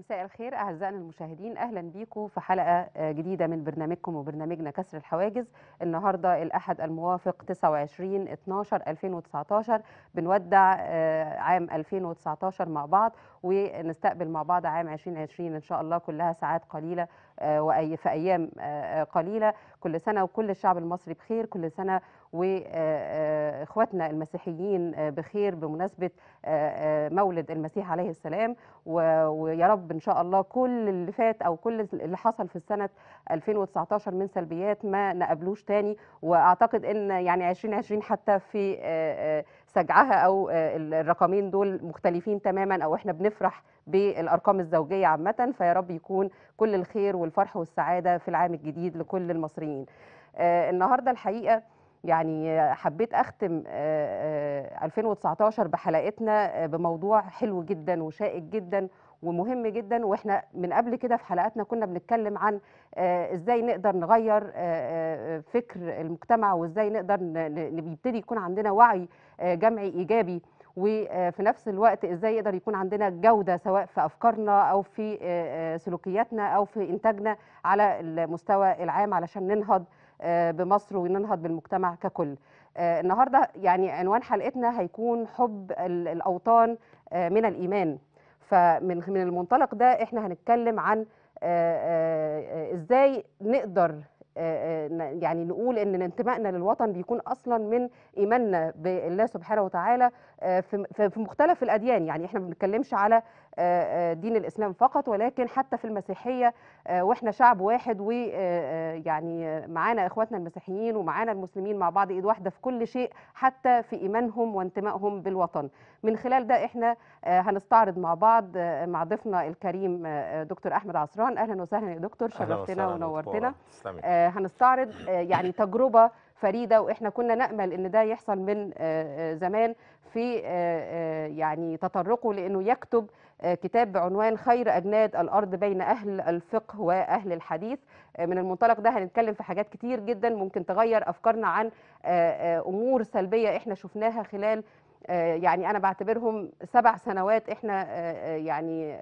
مساء الخير اعزائنا المشاهدين اهلا بيكم في حلقه آه، جديده من برنامجكم وبرنامجنا كسر الحواجز النهارده الاحد الموافق 29 12 2019 بنودع آه، عام 2019 مع بعض ونستقبل مع بعض عام 2020 ان شاء الله كلها ساعات قليله آه، وأي في أيام آه، آه، قليلة كل سنة وكل الشعب المصري بخير كل سنة وإخواتنا المسيحيين بخير بمناسبة مولد المسيح عليه السلام ويا رب إن شاء الله كل اللي فات أو كل اللي حصل في السنة 2019 من سلبيات ما نقابلوش تاني وأعتقد أن يعني 2020 حتى في سجعها او آه، الرقمين دول مختلفين تماما او احنا بنفرح بالارقام الزوجيه عامه فيا رب يكون كل الخير والفرح والسعاده في العام الجديد لكل المصريين آه، النهارده الحقيقه يعني حبيت اختم 2019 آه، بحلقتنا بموضوع حلو جدا وشائك جدا ومهم جدا واحنا من قبل كده في حلقاتنا كنا بنتكلم عن ازاي نقدر نغير فكر المجتمع وازاي نقدر نبتدي يكون عندنا وعي جمعي ايجابي وفي نفس الوقت ازاي يقدر يكون عندنا جوده سواء في افكارنا او في آه، آه، سلوكياتنا او في انتاجنا على المستوى العام علشان ننهض آه، بمصر وننهض بالمجتمع ككل النهارده يعني عنوان حلقتنا هيكون حب الاوطان من الايمان فمن من المنطلق ده احنا هنتكلم عن ازاي نقدر آه، آه، يعني نقول ان انتمائنا للوطن بيكون اصلا من ايماننا بالله سبحانه وتعالى آه، في مختلف الاديان يعني احنا ما بنتكلمش على آه، آه، دين الإسلام فقط ولكن حتى في المسيحية آه، وإحنا شعب واحد ويعني معانا إخواتنا المسيحيين ومعانا المسلمين مع بعض إيد واحدة في كل شيء حتى في إيمانهم وانتمائهم بالوطن من خلال ده إحنا هنستعرض مع بعض مع ضيفنا الكريم دكتور أحمد عصران أهلا وسهلا يا دكتور شرفتنا ونورتنا هنستعرض يعني تجربة فريده واحنا كنا نامل ان ده يحصل من زمان في يعني تطرقه لانه يكتب آه، كتاب بعنوان خير أجناد الأرض بين أهل الفقه وأهل الحديث آه، من المنطلق ده هنتكلم في حاجات كتير جدا ممكن تغير أفكارنا عن آه، أمور سلبية إحنا شفناها خلال يعني أنا بعتبرهم سبع سنوات إحنا يعني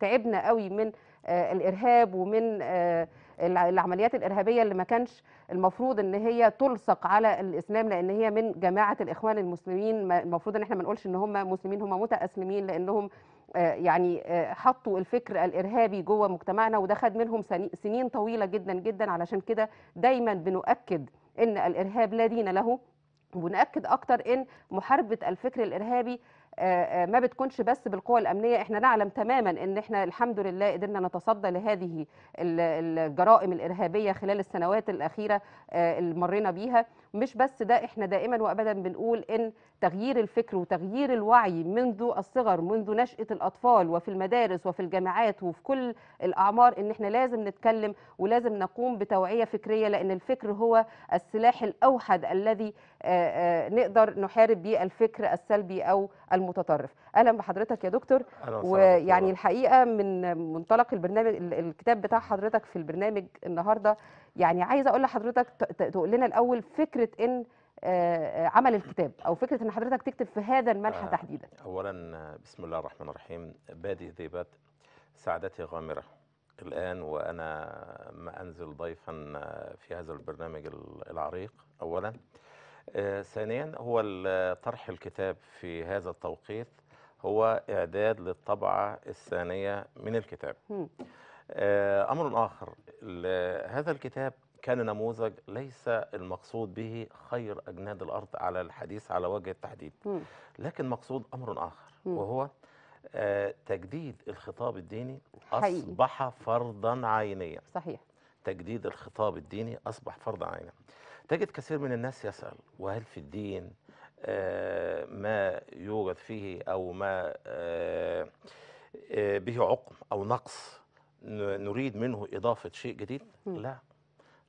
تعبنا قوي من الإرهاب ومن العمليات الارهابيه اللي ما كانش المفروض ان هي تلصق على الاسلام لان هي من جماعه الاخوان المسلمين المفروض ان احنا ما نقولش ان هم مسلمين هم متاسلمين لانهم آه، يعني آه، حطوا الفكر الارهابي جوه مجتمعنا وده خد منهم سنين طويله جدا جدا علشان كده دايما بنؤكد ان الارهاب لا دين له ونأكد أكتر إن محاربة الفكر الإرهابي آه، ما بتكونش بس بالقوى الأمنية إحنا نعلم تماما إن إحنا الحمد لله قدرنا نتصدى لهذه الجرائم الإرهابية خلال السنوات الأخيرة اللي مرينا بيها مش بس ده احنا دائما وابدا بنقول ان تغيير الفكر وتغيير الوعي منذ الصغر منذ نشأة الاطفال وفي المدارس وفي الجامعات وفي كل الاعمار ان احنا لازم نتكلم ولازم نقوم بتوعية فكرية لان الفكر هو السلاح الاوحد الذي آه، آه، نقدر نحارب به الفكر السلبي او المتطرف اهلا بحضرتك يا دكتور ويعني الحقيقة من منطلق البرنامج الكتاب بتاع حضرتك في البرنامج النهارده يعني عايزه اقول لحضرتك تقول لنا الاول فكره ان آه، آه، عمل الكتاب او فكره ان حضرتك تكتب في هذا المنحى آه تحديدا اولا بسم الله الرحمن الرحيم بادئ ذيبات سعادتي غامره الان وانا ما انزل ضيفا آه، في هذا البرنامج العريق اولا آه ثانيا هو طرح الكتاب في هذا التوقيت هو اعداد للطبعه الثانيه من الكتاب آه، أمر آخر هذا الكتاب كان نموذج ليس المقصود به خير أجناد الأرض على الحديث على وجه التحديد لكن مقصود أمر آخر وهو آه، تجديد الخطاب الديني أصبح فرضا عينيا صحيح تجديد الخطاب الديني أصبح فرضا عينيا تجد كثير من الناس يسأل وهل في الدين آه، ما يوجد فيه أو ما به عقم أو نقص نريد منه إضافة شيء جديد لا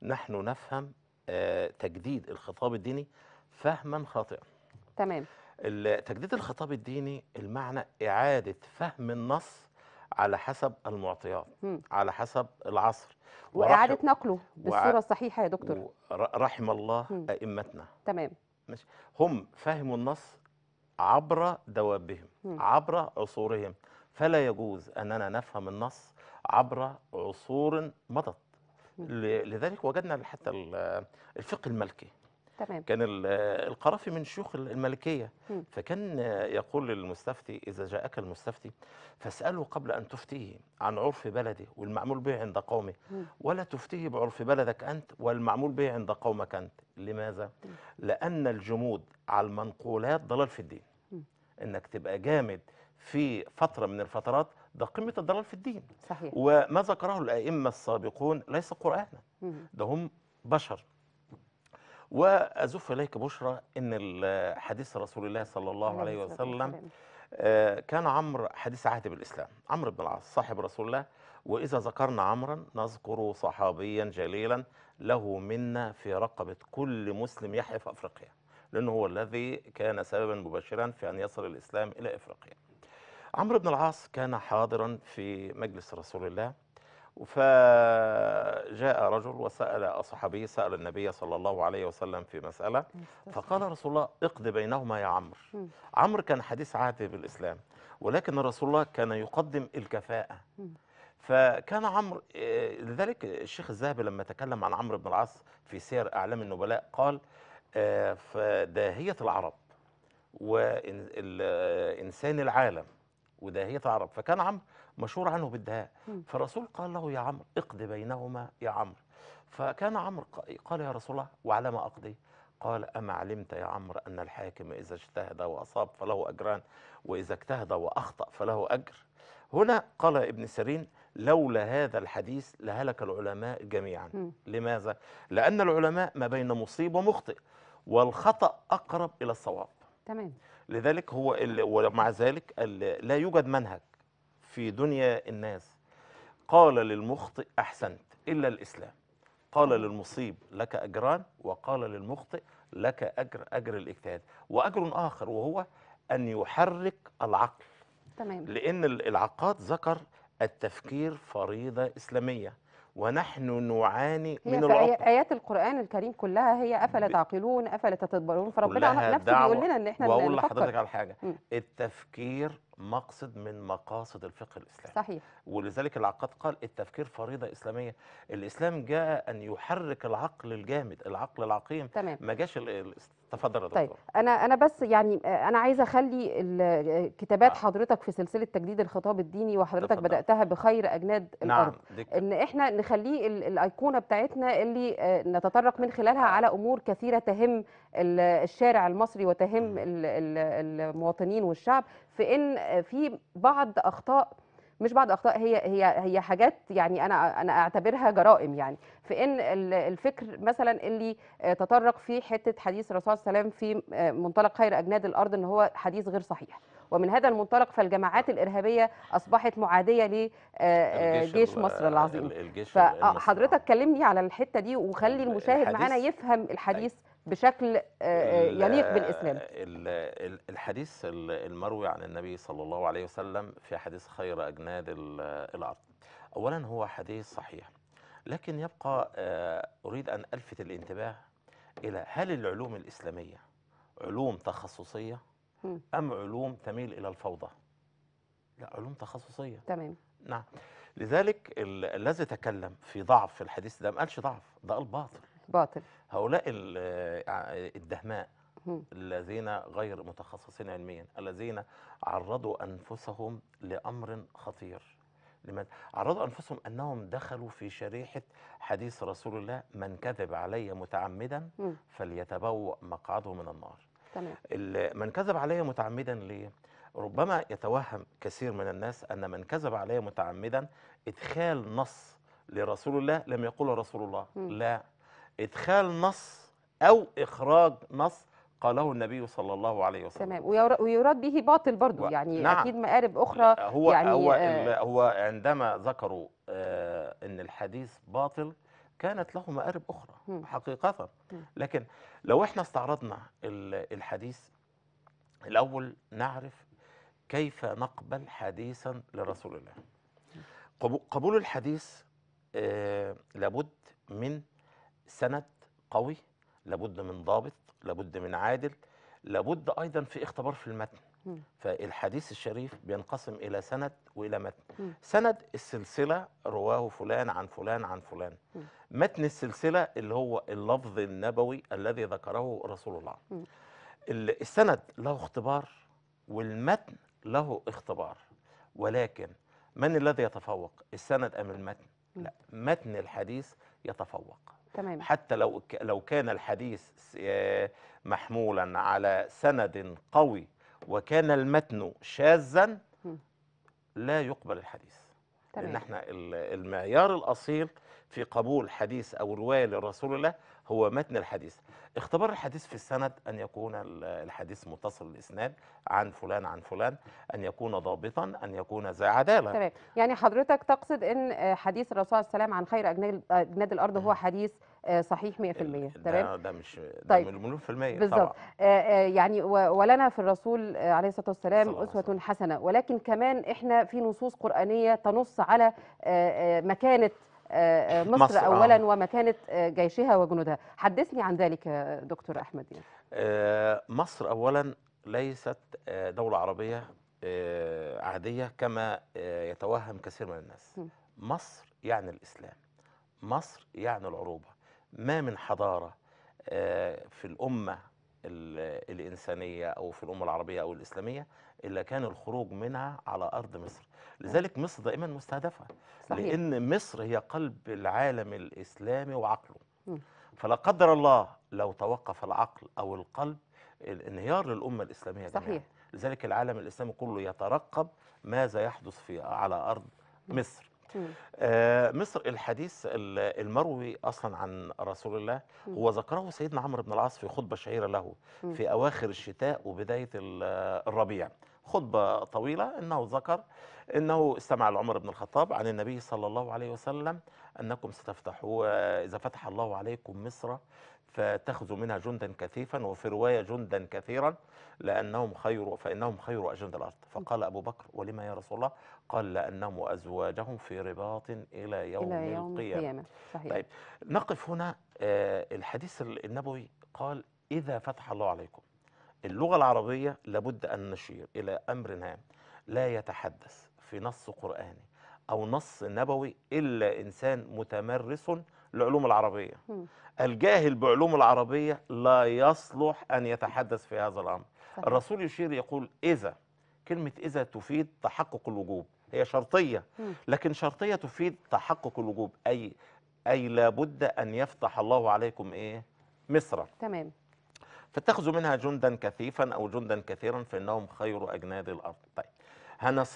نحن نفهم آه، تجديد الخطاب الديني فهما خاطئا تمام تجديد الخطاب الديني المعنى إعادة فهم النص على حسب المعطيات م. على حسب العصر وإعادة نقله بالصورة الصحيحة يا دكتور رحم الله م. أئمتنا تمام ماشي هم فهموا النص عبر دوابهم م. عبر عصورهم فلا يجوز أننا نفهم النص عبر عصور مضت لذلك وجدنا حتى الفقه الملكي تمام. كان القرافي من شيوخ الملكية م. فكان يقول للمستفتي إذا جاءك المستفتي فاسأله قبل أن تفتيه عن عرف بلده والمعمول به عند قومه م. ولا تفتيه بعرف بلدك أنت والمعمول به عند قومك أنت لماذا؟ م. لأن الجمود على المنقولات ضلال في الدين إنك تبقى جامد في فترة من الفترات ده قمة الضلال في الدين صحيح. وما ذكره الأئمة السابقون ليس قرآنا ده هم بشر وأزف إليك بشرى أن حديث رسول الله صلى الله عليه وسلم آه، كان عمرو حديث عهد بالإسلام عمرو بن العاص صاحب رسول الله وإذا ذكرنا عمرا نذكر صحابيا جليلا له منا في رقبة كل مسلم يحيى في أفريقيا لأنه هو الذي كان سببا مباشرا في أن يصل الإسلام إلى إفريقيا عمرو بن العاص كان حاضرا في مجلس رسول الله فجاء رجل وسأل صحابي سأل النبي صلى الله عليه وسلم في مسألة فقال رسول الله اقض بينهما يا عمرو عمرو كان حديث عهد بالإسلام ولكن رسول الله كان يقدم الكفاءة فكان عمرو آه، لذلك الشيخ الذهبي لما تكلم عن عمرو بن العاص في سير أعلام النبلاء قال آه، فداهية العرب وإنسان آه، العالم وده هي فكان عمرو مشهور عنه بالدهاء فالرسول قال له يا عمرو اقض بينهما يا عمرو فكان عمرو قال يا رسول الله وعلى ما اقضي قال أما علمت يا عمرو أن الحاكم إذا اجتهد وأصاب فله أجران وإذا اجتهد وأخطأ فله أجر هنا قال ابن سيرين لولا هذا الحديث لهلك العلماء جميعا م. لماذا؟ لأن العلماء ما بين مصيب ومخطئ والخطأ أقرب إلى الصواب تمام لذلك هو ومع ذلك لا يوجد منهج في دنيا الناس قال للمخطئ أحسنت إلا الإسلام قال للمصيب لك أجران وقال للمخطئ لك أجر أجر الاجتهاد وأجر آخر وهو أن يحرك العقل تمام. لأن العقاد ذكر التفكير فريضة إسلامية ونحن نعاني من آية- العقل آيات القرآن الكريم كلها هي أفلا تعقلون أفلا تتدبرون فربنا نفسه بيقول لنا إن إحنا وأقول لحضرتك على حاجة م. التفكير مقصد من مقاصد الفقه الإسلامي صحيح ولذلك العقاد قال التفكير فريضة إسلامية الإسلام جاء أن يحرك العقل الجامد العقل العقيم تمام. ما جاش تفضل يا طيب، دكتور طيب انا انا بس يعني آه، انا عايزه اخلي آه، كتابات آه. حضرتك في سلسله تجديد الخطاب الديني وحضرتك تفضل. بداتها بخير اجناد نعم. الارض دكتور. ان احنا نخليه الايقونه بتاعتنا اللي آه، نتطرق من خلالها على امور كثيره تهم الشارع المصري وتهم المواطنين والشعب في ان في بعض اخطاء مش بعض اخطاء هي هي هي حاجات يعني انا انا اعتبرها جرائم يعني في ان الفكر مثلا اللي تطرق فيه حته حديث الرسول صلى الله عليه وسلم في آه، منطلق خير اجناد الارض ان هو حديث غير صحيح ومن هذا المنطلق فالجماعات الارهابيه اصبحت معاديه آه، آه، لجيش مصر العظيم فحضرتك كلمني على الحته دي وخلي المشاهد معانا يفهم الحديث أي. أيوة. بشكل آه، آه، يليق بالاسلام الحديث المروي عن النبي صلى الله عليه وسلم في حديث خير اجناد الارض اولا هو حديث صحيح لكن يبقى آه، اريد ان الفت الانتباه الى هل العلوم الاسلاميه علوم تخصصيه ام علوم تميل الى الفوضى لا علوم تخصصيه تمام نعم لذلك الذي تكلم في ضعف في الحديث ده ما قالش ضعف ده قال باطل باطل هؤلاء آه، الدهماء الذين غير متخصصين علميا الذين عرضوا أنفسهم لأمر خطير لماذا؟ عرضوا أنفسهم أنهم دخلوا في شريحة حديث رسول الله من كذب علي متعمدا فليتبوأ مقعده من النار تمام. من كذب علي متعمدا ليه؟ ربما يتوهم كثير من الناس أن من كذب علي متعمدا إدخال نص لرسول الله لم يقول رسول الله لا إدخال نص أو إخراج نص قاله النبي صلى الله عليه وسلم تمام ويراد به باطل برضه و... يعني نعم. أكيد مقارب أخرى هو يعني هو, آه هو عندما ذكروا آه أن الحديث باطل كانت له مآرب أخرى م. حقيقة م. لكن لو احنا استعرضنا الحديث الأول نعرف كيف نقبل حديثا لرسول الله قبول الحديث آه لابد من سند قوي لابد من ضابط لابد من عادل لابد ايضا في اختبار في المتن فالحديث الشريف بينقسم الى سند والى متن سند السلسله رواه فلان عن فلان عن فلان متن السلسله اللي هو اللفظ النبوي الذي ذكره رسول الله السند له اختبار والمتن له اختبار ولكن من الذي يتفوق السند ام المتن لا متن الحديث يتفوق تمام. حتى لو لو كان الحديث آه، محمولا على سند قوي وكان المتن شاذا لا يقبل الحديث تمام. لان احنا المعيار الاصيل في قبول حديث او روايه لرسول الله هو متن الحديث اختبار الحديث في السند أن يكون الحديث متصل الإسناد عن فلان عن فلان أن يكون ضابطا أن يكون ذا عدالة تمام يعني حضرتك تقصد أن آه، حديث الرسول صلى عليه عن خير أجناد آه، الأرض هو حديث آه، صحيح 100% تمام ده, ده مش ده طيب. مليون في المية بالظبط يعني ولنا في الرسول عليه الصلاة والسلام أسوة حسنة ولكن كمان إحنا في نصوص قرآنية تنص على مكانة آه، آه، مصر, مصر آه. اولا آه. ومكانه جيشها وجنودها حدثني عن ذلك دكتور احمد يعني. مصر اولا ليست دوله عربيه عاديه كما يتوهم كثير من الناس مصر يعني الاسلام مصر يعني العروبه ما من حضاره في الامه الإنسانية أو في الأمة العربية أو الإسلامية إلا كان الخروج منها على أرض مصر لذلك مصر دائما مستهدفة صحيح. لأن مصر هي قلب العالم الإسلامي وعقله فلا قدر الله لو توقف العقل أو القلب الانهيار للأمة الإسلامية صحيح لذلك العالم الإسلامي كله يترقب ماذا يحدث في على أرض مصر آه، مصر الحديث المروي أصلا عن رسول الله هو ذكره سيدنا عمرو بن العاص في خطبة شهيرة له في أواخر الشتاء وبداية الربيع خطبة طويلة أنه ذكر أنه استمع لعمر بن الخطاب عن النبي صلى الله عليه وسلم أنكم ستفتحوا آه، إذا فتح الله عليكم مصر فتخذوا منها جندا كثيفا وفي رواية جندا كثيرا لأنهم خير فإنهم خير أجند الأرض فقال أبو بكر ولما يا رسول الله قال لأنهم وأزواجهم في رباط إلى يوم, إلى يوم القيامة, القيامة. صحيح. طيب نقف هنا آه، الحديث النبوي قال إذا فتح الله عليكم اللغة العربية لابد أن نشير إلى أمر هام لا يتحدث في نص قرآني أو نص نبوي إلا إنسان متمرس لعلوم العربية الجاهل بعلوم العربية لا يصلح أن يتحدث في هذا الأمر صحيح. الرسول يشير يقول إذا كلمة إذا تفيد تحقق الوجوب هي شرطية لكن شرطية تفيد تحقق الوجوب أي أي لابد أن يفتح الله عليكم إيه مصر تمام فاتخذوا منها جندا كثيفا أو جندا كثيرا فإنهم خير أجناد الأرض طيب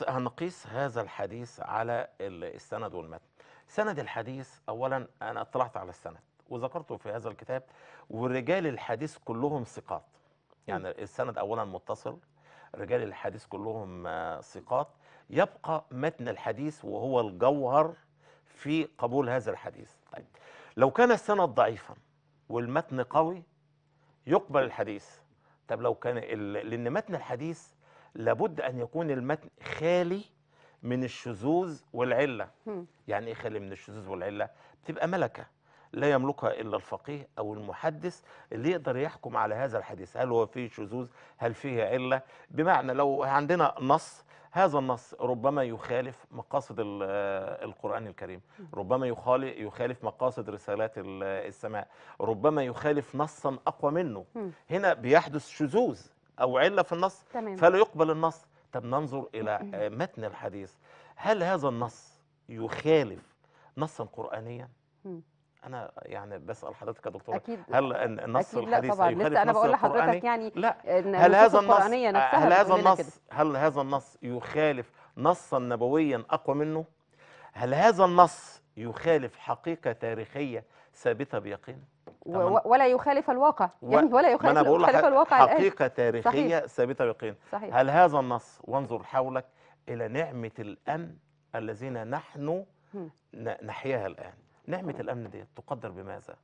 هنقيس هذا الحديث على السند والمتن سند الحديث أولا أنا اطلعت على السند وذكرته في هذا الكتاب ورجال الحديث كلهم ثقات يعني السند أولا متصل رجال الحديث كلهم آه، ثقات يبقى متن الحديث وهو الجوهر في قبول هذا الحديث طيب لو كان السند ضعيفا والمتن قوي يقبل الحديث طب لو كان لأن متن الحديث لابد أن يكون المتن خالي من الشذوذ والعلة يعني إيه خالي من الشذوذ والعلة بتبقى ملكة لا يملكها إلا الفقيه أو المحدث اللي يقدر يحكم على هذا الحديث هل هو فيه شذوذ هل فيه علة بمعنى لو عندنا نص هذا النص ربما يخالف مقاصد القرآن الكريم ربما يخالف مقاصد رسالات السماء ربما يخالف نصا أقوى منه هنا بيحدث شذوذ أو علة في النص فلا يقبل النص طب ننظر إلى آه، متن الحديث هل هذا النص يخالف نصا قرآنيا؟ انا يعني بسال حضرتك يا دكتور أكيد هل النص أكيد الحديث لا طبعا لسه انا بقول لحضرتك يعني لا آه، هل هذا النص هل هذا النص هل هذا النص يخالف نصا نبويا اقوى منه هل هذا النص يخالف حقيقه تاريخيه ثابته بيقين ولا يخالف الواقع و... يعني ولا يخالف, أنا يخالف الواقع حقيقه الآن. تاريخيه ثابته بيقين صحيح. هل هذا النص وانظر حولك الى نعمه الامن الذين نحن نحياها الان نعمة الأمن دي تقدر بماذا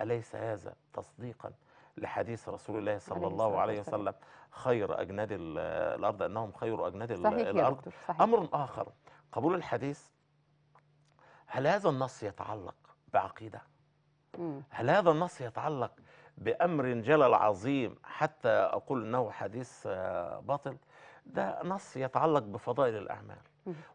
أليس هذا تصديقا لحديث رسول الله صلى الله عليه وسلم خير أجناد الأرض أنهم خير أجناد صحيح الأرض يا صحيح. أمر آخر قبول الحديث هل هذا النص يتعلق بعقيدة؟ هل هذا النص يتعلق بأمر جلل عظيم حتى أقول أنه حديث آه، باطل؟ ده نص يتعلق بفضائل الأعمال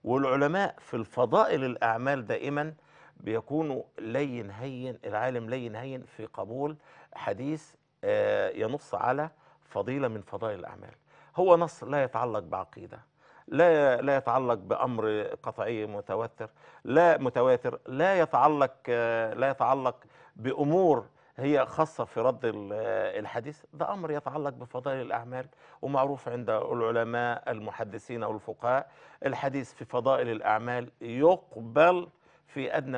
والعلماء في الفضائل الأعمال دائما بيكونوا لين هين العالم لين هين في قبول حديث آه، ينص على فضيلة من فضائل الأعمال هو نص لا يتعلق بعقيدة لا لا يتعلق بأمر قطعي متواتر لا متواتر لا يتعلق آه، لا يتعلق بأمور هي خاصة في رد آه، الحديث ده أمر يتعلق بفضائل الأعمال ومعروف عند العلماء المحدثين والفقهاء الحديث في فضائل الأعمال يقبل في ادنى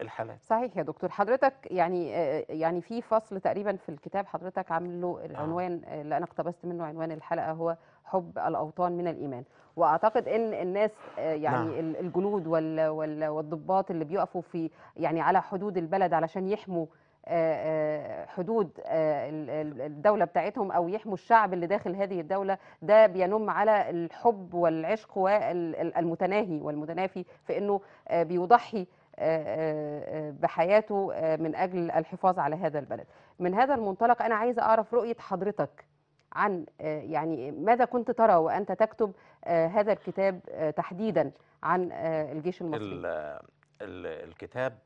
الحالات صحيح يا دكتور حضرتك يعني آه، يعني في فصل تقريبا في الكتاب حضرتك عامل له آه. العنوان آه، اللي انا اقتبست منه عنوان الحلقه هو حب الاوطان من الايمان واعتقد ان الناس يعني نعم. الجنود والضباط اللي بيقفوا في يعني على حدود البلد علشان يحموا آه، آه، حدود آه، الدولة بتاعتهم أو يحموا الشعب اللي داخل هذه الدولة ده بينم على الحب والعشق والمتناهي والمتنافي في أنه بيضحي بحياته من أجل الحفاظ على هذا البلد من هذا المنطلق أنا عايزة أعرف رؤية حضرتك عن يعني ماذا كنت ترى وأنت تكتب هذا الكتاب تحديدا عن الجيش المصري الكتاب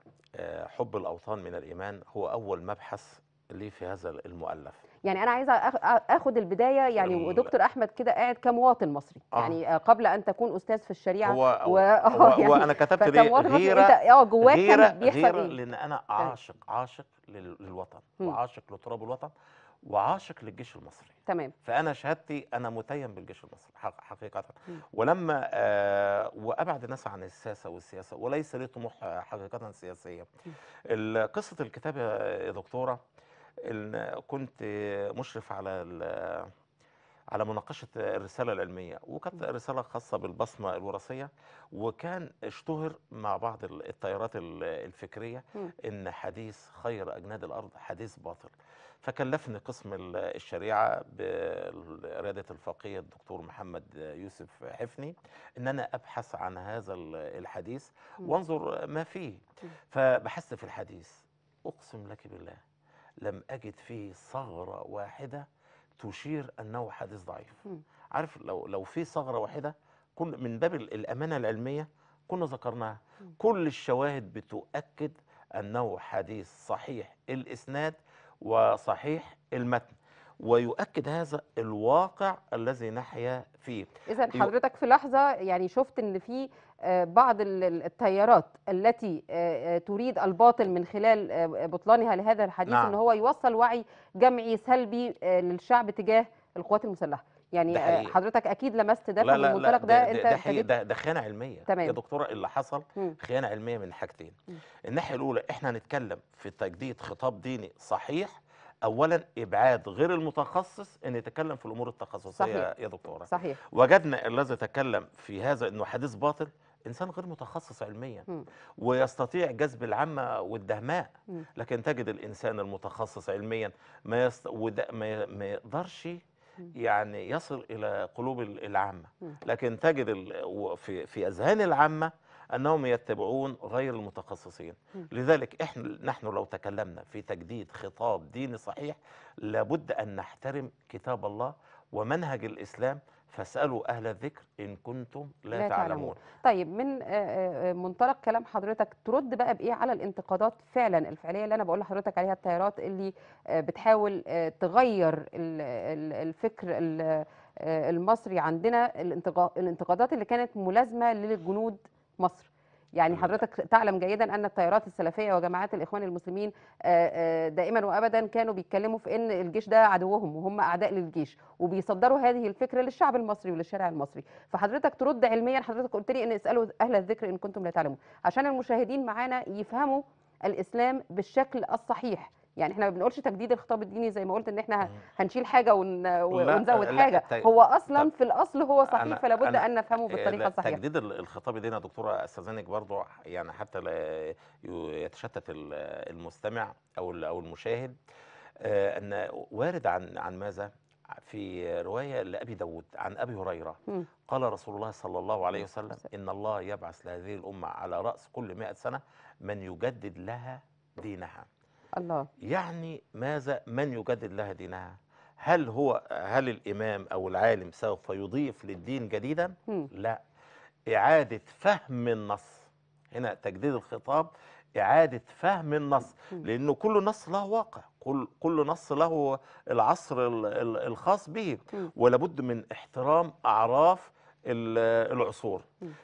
حب الأوطان من الإيمان هو أول مبحث لي في هذا المؤلف يعني انا عايزه اخد البدايه يعني ودكتور احمد كده قاعد كمواطن مصري آه. يعني آه، قبل ان تكون استاذ في الشريعه هو و... آه، هو يعني انا كتبت ليه غيره إيه اه جواك غيره, غيرة إيه؟ لان انا آه. عاشق عاشق للوطن وعاشق لتراب الوطن وعاشق للجيش المصري تمام فانا شهادتي انا متيم بالجيش المصري حقيقه ولما آه وابعد الناس عن السياسه والسياسه وليس لي طموح آه، حقيقه سياسيه قصه الكتاب يا دكتوره كنت مشرف على على مناقشة الرسالة العلمية وكانت رسالة خاصة بالبصمة الوراثية وكان اشتهر مع بعض التيارات الفكرية إن حديث خير أجناد الأرض حديث باطل فكلفني قسم الشريعة بريادة الفقيه الدكتور محمد يوسف حفني إن أنا أبحث عن هذا الحديث وانظر ما فيه فبحثت في الحديث أقسم لك بالله لم أجد فيه ثغرة واحدة تشير انه حديث ضعيف م. عارف لو لو في ثغره واحده كل من باب الامانه العلميه كنا ذكرناها م. كل الشواهد بتؤكد انه حديث صحيح الاسناد وصحيح المتن ويؤكد هذا الواقع الذي نحيا فيه اذا حضرتك في لحظه يعني شفت ان في آه، بعض التيارات التي آه، آه، تريد الباطل من خلال بطلانها لهذا الحديث نعم. ان هو يوصل وعي جمعي سلبي للشعب تجاه القوات المسلحه يعني حضرتك اكيد لمست ده لا لا من المنطلق ده, ده انت ده ده, ده خيانه علميه تمام. يا دكتوره اللي حصل خيانه علميه من حاجتين الناحيه الاولى احنا هنتكلم في تجديد خطاب ديني صحيح اولا ابعاد غير المتخصص ان يتكلم في الامور التخصصيه صحيح. يا دكتوره صحيح وجدنا الذي تكلم في هذا انه حديث باطل انسان غير متخصص علميا م. ويستطيع جذب العامه والدهماء م. لكن تجد الانسان المتخصص علميا ما يست... وده ما, ما يقدرش يعني يصل الى قلوب العامه لكن تجد ال... في في اذهان العامه انهم يتبعون غير المتخصصين لذلك احنا نحن لو تكلمنا في تجديد خطاب ديني صحيح لابد ان نحترم كتاب الله ومنهج الاسلام فاسألوا أهل الذكر إن كنتم لا, لا تعلمون. تعلمون طيب من آه، آه، منطلق كلام حضرتك ترد بقى بإيه على الانتقادات فعلا الفعلية اللي أنا بقول لحضرتك عليها التيارات اللي آه، بتحاول تغير الفكر المصري عندنا الانتقادات اللي كانت ملازمة للجنود مصر يعني حضرتك تعلم جيدا ان التيارات السلفيه وجماعات الاخوان المسلمين آه، آه، دائما وابدا كانوا بيتكلموا في ان الجيش ده عدوهم وهم اعداء للجيش وبيصدروا هذه الفكره للشعب المصري وللشارع المصري فحضرتك ترد علميا حضرتك قلت لي ان اسالوا اهل الذكر ان كنتم لا تعلمون عشان المشاهدين معانا يفهموا الاسلام بالشكل الصحيح يعني احنا ما بنقولش تجديد الخطاب الديني زي ما قلت ان احنا هنشيل حاجه ون... ونزود لا حاجه لا طيب، هو اصلا في الاصل هو صحيح فلا بد ان نفهمه آه، بالطريقه الصحيحه تجديد الخطاب الديني يا دكتوره استاذنك برضو يعني حتى يتشتت المستمع او او المشاهد آه، ان وارد عن عن ماذا في رواية لأبي داود عن أبي هريرة قال رسول الله صلى الله عليه وسلم إن الله يبعث لهذه الأمة على رأس كل مائة سنة من يجدد لها دينها الله يعني ماذا من يجدد لها دينها هل هو هل الإمام أو العالم سوف يضيف للدين جديدا مم. لا إعادة فهم النص هنا تجديد الخطاب إعادة فهم النص لأنه كل نص له واقع كل, كل نص له العصر الخاص به ولابد من احترام أعراف العصور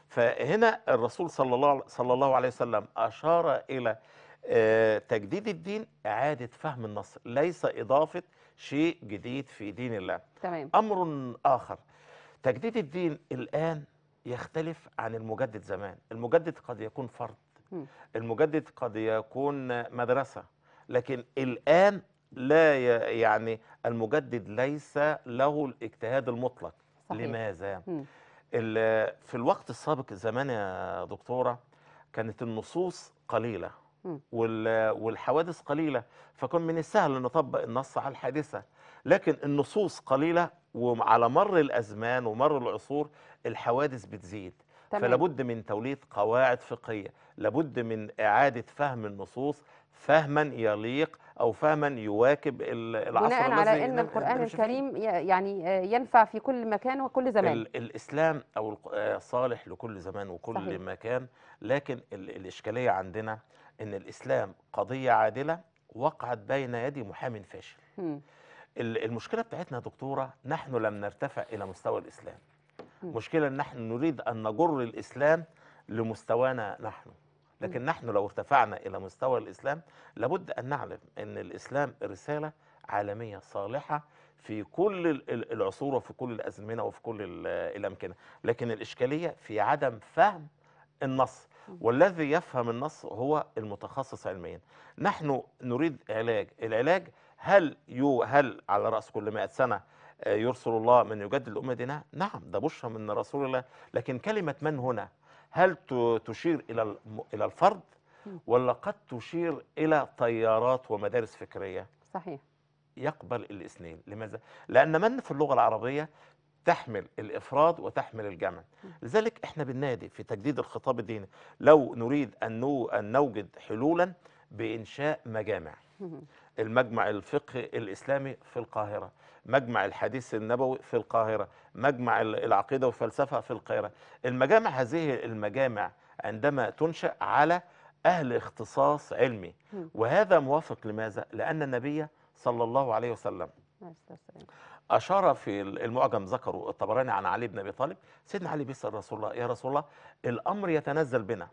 فهنا الرسول صلى الله, صلى الله عليه وسلم أشار إلى آه، تجديد الدين إعادة فهم النص ليس إضافة شيء جديد في دين الله تمام. أمر آخر تجديد الدين الآن يختلف عن المجدد زمان المجدد قد يكون فرد م. المجدد قد يكون مدرسة لكن الآن لا يعني المجدد ليس له الاجتهاد المطلق صحيح. لماذا؟ م. في الوقت السابق زمان يا دكتورة كانت النصوص قليلة والحوادث قليلة فكان من السهل نطبق النص على الحادثة لكن النصوص قليلة وعلى مر الأزمان ومر العصور الحوادث بتزيد تمام. فلابد من توليد قواعد فقهية لابد من إعادة فهم النصوص فهما يليق أو فهما يواكب العصر بناء على أن القرآن الكريم يعني آه، ينفع في كل مكان وكل زمان الإسلام أو آه، صالح لكل زمان وكل صحيح. مكان لكن الإشكالية عندنا ان الاسلام قضيه عادله وقعت بين يدي محام فاشل م. المشكله بتاعتنا يا دكتوره نحن لم نرتفع الى مستوى الاسلام م. مشكله ان نحن نريد ان نجر الاسلام لمستوانا نحن لكن م. نحن لو ارتفعنا الى مستوى الاسلام لابد ان نعلم ان الاسلام رساله عالميه صالحه في كل العصور وفي كل الازمنه وفي كل الامكنه لكن الاشكاليه في عدم فهم النص والذي يفهم النص هو المتخصص علميا نحن نريد علاج العلاج هل يو هل على رأس كل 100 سنة آه، يرسل الله من يجدد الأمة دينها نعم ده بشرى من رسول الله لكن كلمة من هنا هل تشير إلى إلى الفرد ولا قد تشير إلى تيارات ومدارس فكرية صحيح يقبل الاثنين لماذا؟ لأن من في اللغة العربية تحمل الافراد وتحمل الجمع لذلك احنا بننادي في تجديد الخطاب الديني لو نريد ان نوجد حلولا بانشاء مجامع المجمع الفقهي الاسلامي في القاهره مجمع الحديث النبوي في القاهره مجمع العقيده والفلسفه في القاهره المجامع هذه المجامع عندما تنشا على اهل اختصاص علمي وهذا موافق لماذا لان النبي صلى الله عليه وسلم أشار في المعجم ذكره الطبراني عن علي بن أبي طالب سيدنا علي بيسأل رسول الله يا رسول الله الأمر يتنزل بنا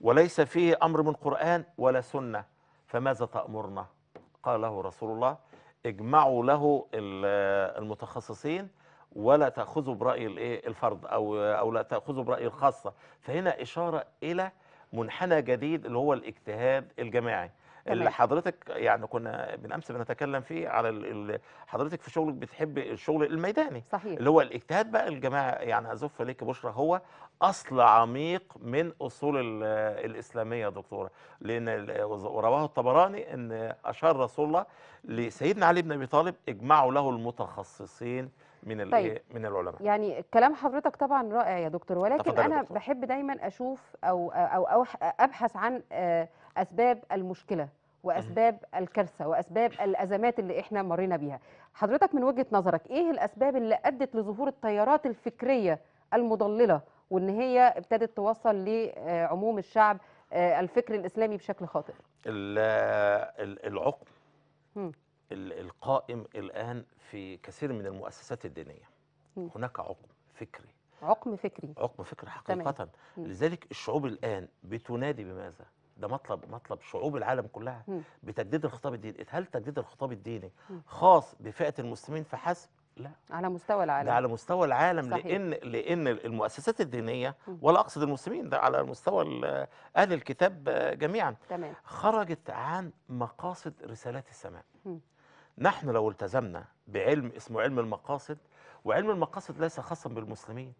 وليس فيه أمر من قرآن ولا سنة فماذا تأمرنا قال له رسول الله اجمعوا له المتخصصين ولا تأخذوا برأي إيه، الفرد أو, أو لا تأخذوا برأي الخاصة فهنا إشارة إلى منحنى جديد اللي هو الاجتهاد الجماعي اللي حضرتك يعني كنا امس بنتكلم فيه على حضرتك في شغلك بتحب الشغل الميداني صحيح اللي هو الاجتهاد بقى الجماعه يعني ازف ليك بشرى هو اصل عميق من اصول الاسلاميه يا دكتوره لان رواه الطبراني ان اشار رسول الله لسيدنا علي بن ابي طالب اجمعوا له المتخصصين من طيب. من العلماء يعني كلام حضرتك طبعا رائع يا دكتور ولكن انا بحب دايما اشوف او او او ابحث عن آه اسباب المشكله واسباب الكارثه واسباب الازمات اللي احنا مرينا بيها حضرتك من وجهه نظرك ايه الاسباب اللي ادت لظهور التيارات الفكريه المضلله وان هي ابتدت توصل لعموم الشعب آه، الفكر الاسلامي بشكل خاطئ العقم القائم الان في كثير من المؤسسات الدينيه هناك عقم فكري عقم فكري عقم فكري حقيقه تمام. لذلك الشعوب الان بتنادي بماذا ده مطلب مطلب شعوب العالم كلها م. بتجديد الخطاب الديني هل تجديد الخطاب الديني خاص بفئه المسلمين فحسب لا على مستوى العالم ده على مستوى العالم صحيح. لان لان المؤسسات الدينيه ولا اقصد المسلمين ده على مستوى اهل الكتاب جميعا تمام. خرجت عن مقاصد رسالات السماء م. نحن لو التزمنا بعلم اسمه علم المقاصد وعلم المقاصد ليس خاصا بالمسلمين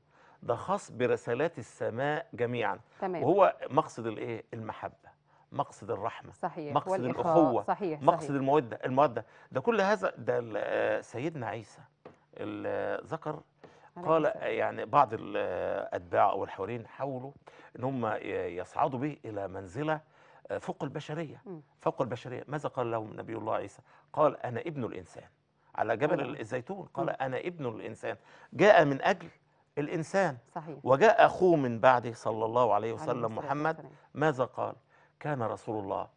ده خاص برسالات السماء جميعا تمام. وهو مقصد الايه المحبه مقصد الرحمة صحيح مقصد الأخوة صحيح مقصد صحيح المودة المودة ده كل هذا ده آه، سيدنا عيسى آه، ذكر قال آه، يعني بعض الأتباع أو الحواريين حاولوا إن هم يصعدوا به إلى منزلة فوق البشرية فوق البشرية ماذا قال لهم نبي الله عيسى قال أنا ابن الإنسان على جبل الزيتون قال أنا ابن الإنسان جاء من أجل الإنسان صحيح. وجاء أخوه من بعده صلى الله عليه وسلم عليه محمد ماذا قال كان رسول الله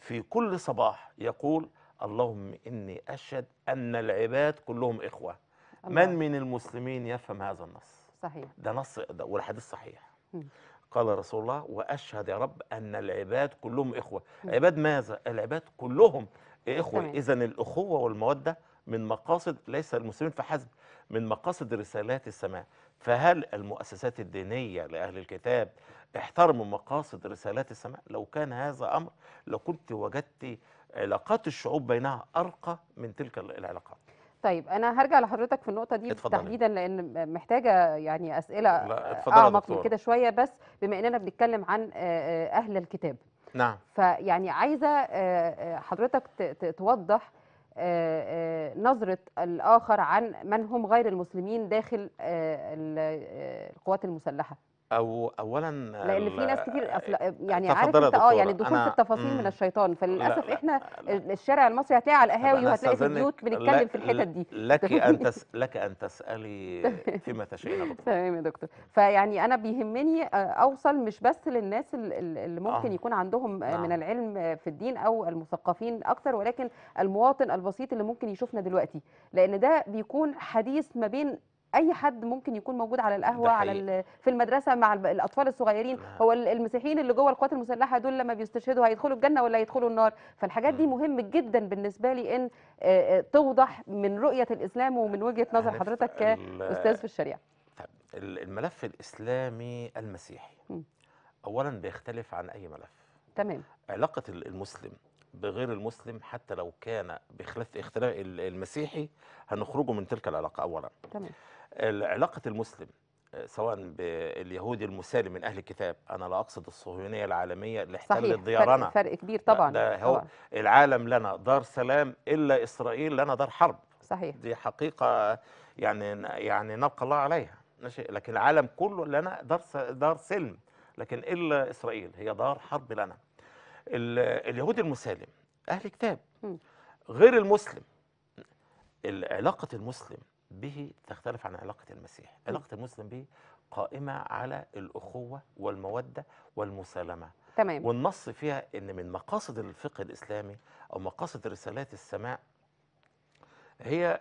في كل صباح يقول اللهم إني أشهد أن العباد كلهم إخوة الله. من من المسلمين يفهم هذا النص صحيح ده نص ده والحديث صحيح م. قال رسول الله وأشهد يا رب أن العباد كلهم إخوة م. عباد ماذا؟ العباد كلهم إخوة إذا الأخوة والمودة من مقاصد ليس المسلمين فحسب من مقاصد رسالات السماء فهل المؤسسات الدينية لأهل الكتاب احترموا مقاصد رسالات السماء لو كان هذا أمر لكنت وجدت علاقات الشعوب بينها أرقى من تلك العلاقات طيب انا هرجع لحضرتك في النقطه دي تحديدا لان محتاجه يعني اسئله اعمق من كده شويه بس بما اننا بنتكلم عن آه، آه، اهل الكتاب نعم فيعني عايزه آه، حضرتك توضح آه، آه، نظرة الآخر عن من هم غير المسلمين داخل آه، القوات المسلحة او اولا لان في ناس كتير اصل يعني عارف انت اه يعني الدخول في التفاصيل من إمم. الشيطان فللاسف احنا لا الشارع المصري هتلاقي على القهاوي وهتلاقي في البيوت بنتكلم في الحتت دي لك ان لك ان تسالي فيما تشاءين تمام يا دكتور فيعني انا بيهمني اوصل مش بس للناس اللي آه. ممكن يكون عندهم من نعم. العلم في الدين او المثقفين اكتر ولكن المواطن البسيط اللي ممكن يشوفنا دلوقتي لان ده بيكون حديث ما بين اي حد ممكن يكون موجود على القهوه على في المدرسه مع الاطفال الصغيرين نعم. هو المسيحيين اللي جوه القوات المسلحه دول لما بيستشهدوا هيدخلوا الجنه ولا هيدخلوا النار فالحاجات دي نعم. مهم جدا بالنسبه لي ان توضح من رؤيه الاسلام ومن وجهه نظر حضرتك كاستاذ في الشريعه الملف الاسلامي المسيحي اولا بيختلف عن اي ملف تمام علاقه المسلم بغير المسلم حتى لو كان بخلاف اختلاف المسيحي هنخرجه من تلك العلاقه اولا تمام علاقة المسلم آه، سواء باليهودي المسالم من اهل الكتاب انا لا اقصد الصهيونيه العالميه اللي احتلت ديارنا فرق, فرق كبير طبعا ده هو طبعا. العالم لنا دار سلام الا اسرائيل لنا دار حرب صحيح دي حقيقه يعني يعني نبقى الله عليها ماشي لكن العالم كله لنا دار دار سلم لكن الا اسرائيل هي دار حرب لنا اليهودي المسالم اهل كتاب غير المسلم علاقه المسلم به تختلف عن علاقة المسيح علاقة المسلم به قائمة على الأخوة والمودة والمسالمة تمام. والنص فيها أن من مقاصد الفقه الإسلامي أو مقاصد رسالات السماء هي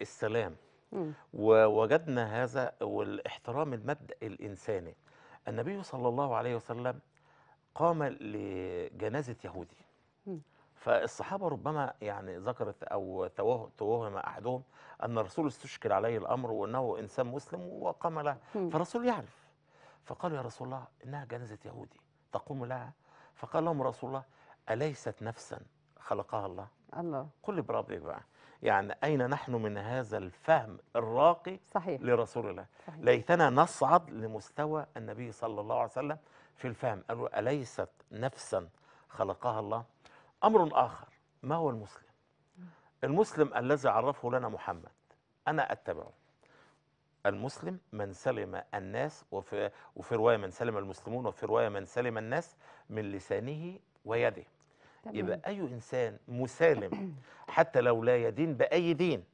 السلام م. ووجدنا هذا والاحترام المبدأ الإنساني النبي صلى الله عليه وسلم قام لجنازة يهودي م. فالصحابة ربما يعني ذكرت أو توهم أحدهم أن الرسول استشكل عليه الأمر وأنه إنسان مسلم وقام له فالرسول يعرف فقالوا يا رسول الله إنها جنازة يهودي تقوم لها فقال لهم رسول الله أليست نفسا خلقها الله الله قل بربك بقى يعني أين نحن من هذا الفهم الراقي صحيح. لرسول الله صحيح. ليتنا نصعد لمستوى النبي صلى الله عليه وسلم في الفهم قالوا أليست نفسا خلقها الله أمر آخر ما هو المسلم المسلم الذي عرفه لنا محمد أنا أتبعه المسلم من سلم الناس وفي, وفي رواية من سلم المسلمون وفي رواية من سلم الناس من لسانه ويده تمام. يبقى أي إنسان مسالم حتى لو لا يدين بأي دين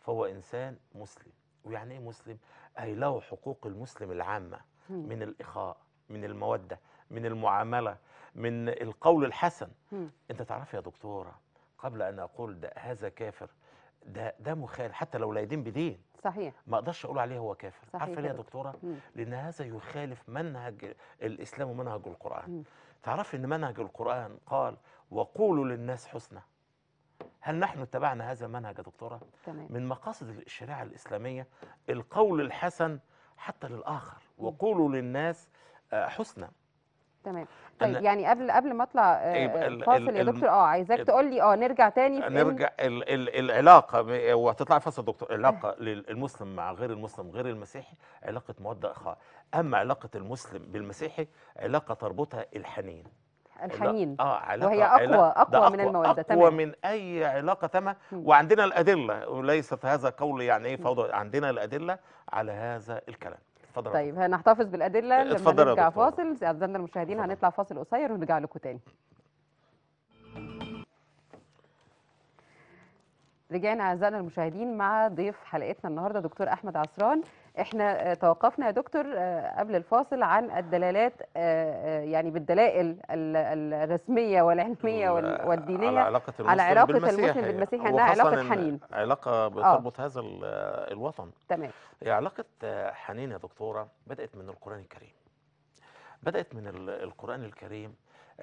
فهو إنسان مسلم ويعني إيه مسلم؟ أي له حقوق المسلم العامة من الإخاء من المودة من المعاملة من القول الحسن م. انت تعرفي يا دكتوره قبل ان اقول ده هذا كافر ده ده مخالف حتى لو لا يدين بدين صحيح ما اقدرش اقول عليه هو كافر صحيح عارفه ليه يا دكتوره مم. لان هذا يخالف منهج الاسلام ومنهج القران تعرفي ان منهج القران قال وقولوا للناس حسنى هل نحن اتبعنا هذا المنهج يا دكتوره تمام. من مقاصد الشريعه الاسلاميه القول الحسن حتى للاخر وقولوا للناس آه، حسنى تمام طيب يعني قبل قبل ما اطلع آه، طيب، فاصل يا دكتور اه عايزاك تقول لي اه نرجع تاني في نرجع ال ال العلاقه وهتطلع فاصل دكتور علاقه للمسلم مع غير المسلم غير المسيحي علاقه موده اخاء اما علاقه المسلم بالمسيحي علاقه تربطها الحنين الحنين اه علاقة وهي اقوى علاقة اقوى, أقوى من الموده تمام اقوى من اي علاقه تمام وعندنا الادله وليست هذا قول يعني ايه فوضى عندنا الادله على هذا الكلام اتفضل طيب هنحتفظ بالادله لما نرجع فاصل اعزائنا المشاهدين اتفضل. هنطلع فاصل قصير ونرجع لكم تاني رجعنا اعزائنا المشاهدين مع ضيف حلقتنا النهارده دكتور احمد عصران احنا توقفنا يا دكتور آه، قبل الفاصل عن الدلالات آه، آه، يعني بالدلائل الرسميه والعلميه والدينيه على علاقه المسلم, على علاقة بالمسيح المسلم بالمسيح انها علاقه حنين علاقه بتربط هذا الوطن تمام هي علاقه حنين يا دكتوره بدات من القران الكريم بدات من القران الكريم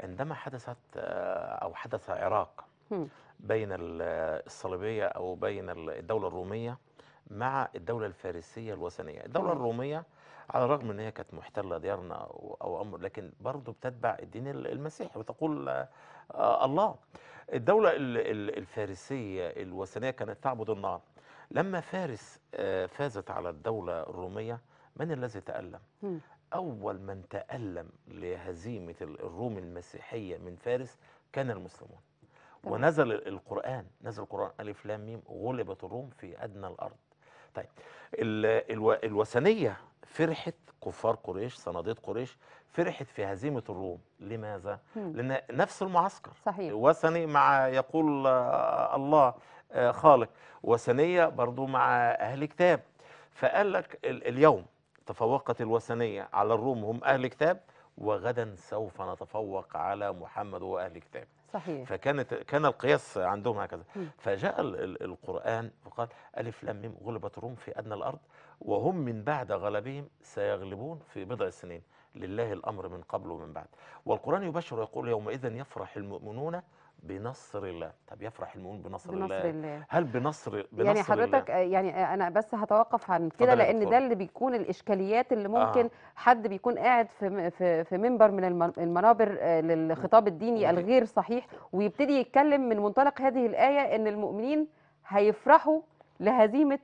عندما حدثت او حدث عراق بين الصليبيه او بين الدوله الروميه مع الدولة الفارسية الوثنية الدولة الرومية على الرغم ان هي كانت محتله ديارنا او امر لكن برضه بتتبع الدين المسيحي وتقول آه الله الدوله الفارسيه الوثنيه كانت تعبد النار لما فارس آه فازت على الدوله الروميه من الذي تالم م. اول من تالم لهزيمه الروم المسيحيه من فارس كان المسلمون ونزل القران نزل القران الف لام ميم غلبت الروم في ادنى الارض طيب الو... الوثنية فرحت كفار قريش صناديد قريش فرحت في هزيمة الروم لماذا؟ مم. لأن نفس المعسكر صحيح. وثني مع يقول آه، الله آه، خالق وثنية برضو مع أهل كتاب فقال لك اليوم تفوقت الوثنية على الروم هم أهل كتاب وغدا سوف نتفوق على محمد وأهل كتابه صحيح فكانت كان القياس عندهم هكذا فجاء القرآن فقال ألف لم ميم غلبت الروم في أدنى الأرض وهم من بعد غلبهم سيغلبون في بضع سنين لله الأمر من قبل ومن بعد والقرآن يبشر ويقول يومئذ يفرح المؤمنون بنصر الله طب يفرح المؤمن بنصر, بنصر الله. الله هل بنصر يعني بنصر يعني حضرتك الله؟ آه، يعني آه، انا بس هتوقف عن كده لان ده اللي بيكون الاشكاليات اللي آه. ممكن آه. حد بيكون قاعد في في في منبر من المنابر للخطاب الديني الغير صحيح ويبتدي يتكلم من منطلق هذه الايه ان المؤمنين هيفرحوا لهزيمه